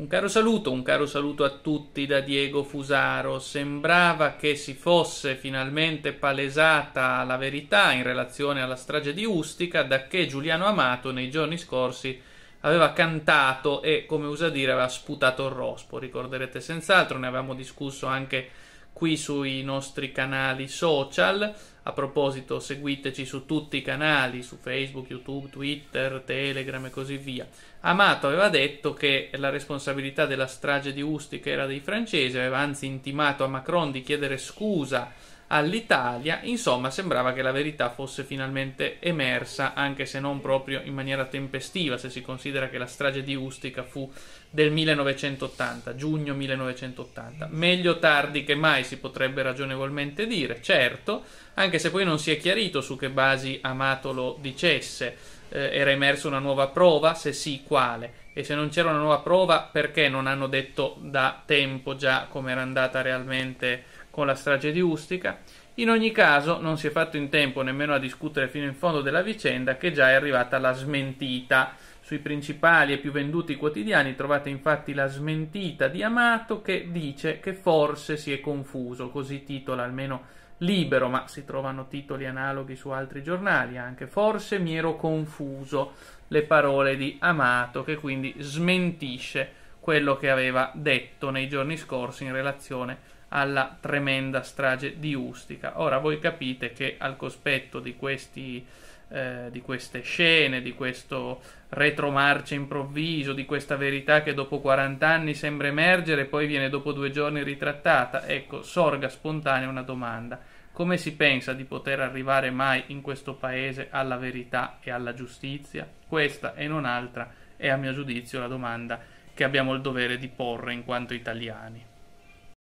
Un caro saluto, un caro saluto a tutti da Diego Fusaro. Sembrava che si fosse finalmente palesata la verità in relazione alla strage di Ustica, da che Giuliano Amato nei giorni scorsi aveva cantato e, come usa dire, aveva sputato il rospo. Ricorderete senz'altro, ne avevamo discusso anche qui sui nostri canali social. A proposito, seguiteci su tutti i canali, su Facebook, YouTube, Twitter, Telegram e così via. Amato aveva detto che la responsabilità della strage di Ustica era dei francesi, aveva anzi intimato a Macron di chiedere scusa all'Italia, insomma sembrava che la verità fosse finalmente emersa, anche se non proprio in maniera tempestiva, se si considera che la strage di Ustica fu del 1980, giugno 1980. Meglio tardi che mai si potrebbe ragionevolmente dire, certo, anche se poi non si è chiarito su che basi Amato lo dicesse. Eh, era emersa una nuova prova, se sì, quale? E se non c'era una nuova prova, perché non hanno detto da tempo già come era andata realmente con la strage di Ustica. In ogni caso non si è fatto in tempo nemmeno a discutere fino in fondo della vicenda che già è arrivata la smentita. Sui principali e più venduti quotidiani trovate infatti la smentita di Amato che dice che forse si è confuso, così titola almeno libero, ma si trovano titoli analoghi su altri giornali anche. Forse mi ero confuso le parole di Amato che quindi smentisce quello che aveva detto nei giorni scorsi in relazione alla tremenda strage di Ustica. Ora voi capite che al cospetto di, questi, eh, di queste scene, di questo retromarcia improvviso, di questa verità che dopo 40 anni sembra emergere e poi viene dopo due giorni ritrattata, ecco, sorga spontanea una domanda. Come si pensa di poter arrivare mai in questo paese alla verità e alla giustizia? Questa e non altra è a mio giudizio la domanda che abbiamo il dovere di porre in quanto italiani.